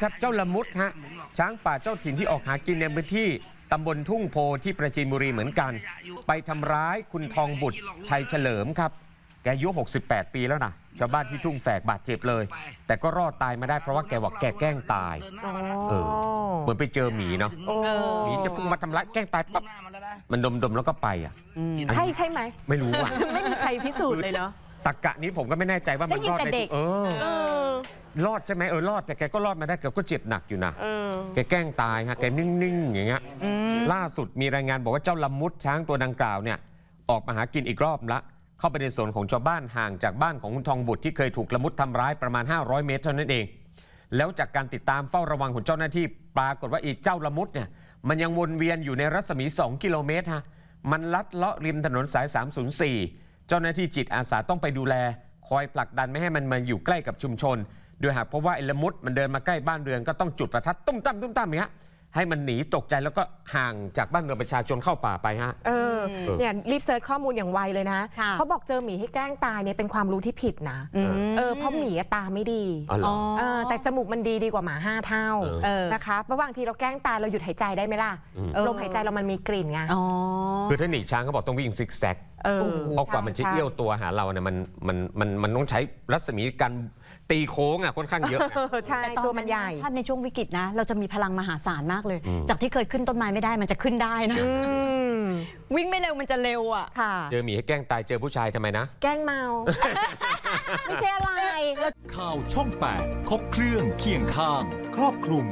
ครับเจ้าละมุดฮะ ช้างป่าเจ้าถิ่นที่ออกหากินในพื้นที่ตำบลทุ่งโพที่ประจีนบุรีเหมือนกัน ไปทำร้ายคุณทองบุตรชัยเฉลิมครับ แกอายุ 68 ปีแล้วนะชาวบ้านที่ทุ่งแฝกบาดเจ็บเลย แต่ก็รอดตายมาได้เพราะว่าแกบอกแกแกล้งตาย เออเหมือนไปเจอหมีเนาะหมีจะพุ่งมาทำร้ายแกล้งตายปั๊บมันดมๆแล้วก็ไปอ่ะใช่ใช่ไหมไม่รู้อ่ะไม่มีใครพิสูจน์เลยเนาะตะกะนี้ผมก็ไม่แน่ใจว่ามันรอดได้เออรอดใช่ไหมเออรอด แต่แกก็รอดมาได้แกก็เจ็บหนักอยู่นะแกแกล้งตายฮะ แกนิ่งๆ อย่างเงี้ยล่าสุดมีรายงานบอกว่าเจ้าละมุดช้างตัวดังกล่าวเนี่ยออกมาหากินอีกรอบละเข้าไปในสวนของชาวบ้านห่างจากบ้านของคุณทองบุตรที่เคยถูกละมุดทำร้ายประมาณ 500 เมตรเท่านั้นเอง แล้วจากการติดตามเฝ้าระวังของเจ้าหน้าที่ปรากฏว่าอีเจ้าละมุดเนี่ยมันยังวนเวียนอยู่ในรัศมี 2 กิโลเมตรฮะมันลัดเลาะริมถนนสาย 304 เจ้าหน้าที่จิตอาสาต้องไปดูแล คอยผลักดันไม่ให้มันมาอยู่ใกล้กับชุมชนโดยหากพบว่าไอ้ละมุดมันเดินมาใกล้บ้านเรือนก็ต้องจุดประทัดตุ้มตั้มตุ้มตั้มเนี้ยให้มันหนีตกใจแล้วก็ห่างจากบ้านเรือนประชาชนเข้าป่าไปฮะเออเนี่ยรีบเซิร์ชข้อมูลอย่างไวเลยนะะเขาบอกเจอหมีให้แกล้งตายเนี่ยเป็นความรู้ที่ผิดนะเออเพราะหมีตาไม่ดีออเออแต่จมูกมันดีดีกว่าหมาห้าเท่าออนะคะเพราะบางทีเราแกล้งตายเราหยุดหายใจได้ไหมล่ะอลมหายใจเรามันมีกลิ่นไงคือถ้าหนีช้างเขาบอกต้องวิ่งซิกแซกเพราะกว่ามันจะเอี้ยวตัวหาเราเนี่ยมันมันมันมันต้องใช้รัศมีการตีโค้งอ่ะค่อนข้างเยอะใช่ตัวมันใหญ่ถ้าในช่วงวิกฤตนะเราจะมีพลังมหาศาลมากเลย จากที่เคยขึ้นต้นไม้ไม่ได้มันจะขึ้นได้นะวิ่งไม่เร็วมันจะเร็วอ่ะเจอหมีให้แกล้งตายเจอผู้ชายทำไมนะแกล้งเมาไม่ใช่อะไรข่าวช่อง8ครบเครื่องเคียงข้างครอบคลุม